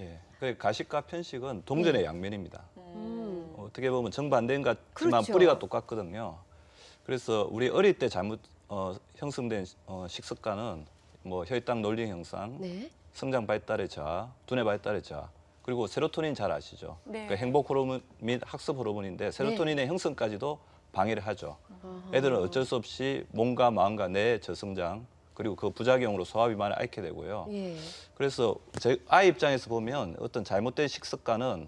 예. 그 가식과 편식은 동전의 음. 양면입니다. 음. 어떻게 보면 정반대인 것 같지만 그렇죠. 뿌리가 똑같거든요. 그래서 우리 어릴 때 잘못 어, 형성된 어, 식습관은 뭐 혈당 논리 형상, 네. 성장 발달의 저하, 두뇌 발달의 저하, 그리고 세로토닌 잘 아시죠? 네. 그 행복 호르몬 및 학습 호르몬인데 네. 세로토닌의 네. 형성까지도 방해를 하죠. 아하. 애들은 어쩔 수 없이 몸과 마음과 뇌의 저성장, 그리고 그 부작용으로 소화 비만을 앓게 되고요. 예. 그래서 제 아이 입장에서 보면 어떤 잘못된 식습관은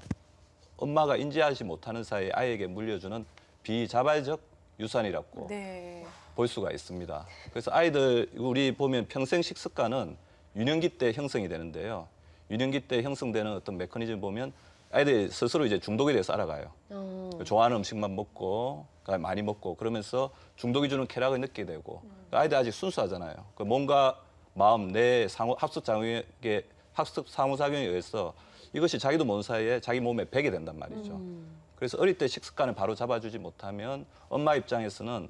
엄마가 인지하지 못하는 사이에 아이에게 물려주는 비자발적 유산이라고 네. 볼 수가 있습니다. 그래서 아이들 우리 보면 평생 식습관은 유년기 때 형성이 되는데요. 유년기 때 형성되는 어떤 메커니즘 보면 아이들이 스스로 이제 중독에 대해서 알아가요. 어. 음. 좋아하는 음식만 먹고 그러니까 많이 먹고 그러면서 중독이 주는 쾌락을 느끼게 되고 음. 아이들 아직 순수하잖아요. 그 뭔가 마음 내 상호, 합습 장애의 학습 상호작용에 의해서 이것이 자기도 모르 사이에 자기 몸에 배게 된단 말이죠. 음. 그래서 어릴 때 식습관을 바로 잡아주지 못하면 엄마 입장에서는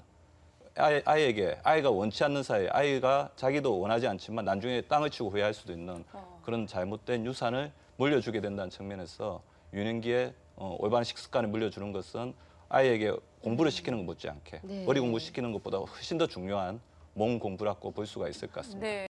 아이, 아이에게 아이가 원치 않는 사이에 아이가 자기도 원하지 않지만 나중에 땅을 치고 후회할 수도 있는 어. 그런 잘못된 유산을 물려주게 된다는 측면에서 유년기에 어, 올바른 식습관을 물려주는 것은 아이에게 공부를 시키는 것 못지않게 네. 머리 공부 시키는 것보다 훨씬 더 중요한 몸 공부라고 볼 수가 있을 것 같습니다. 네.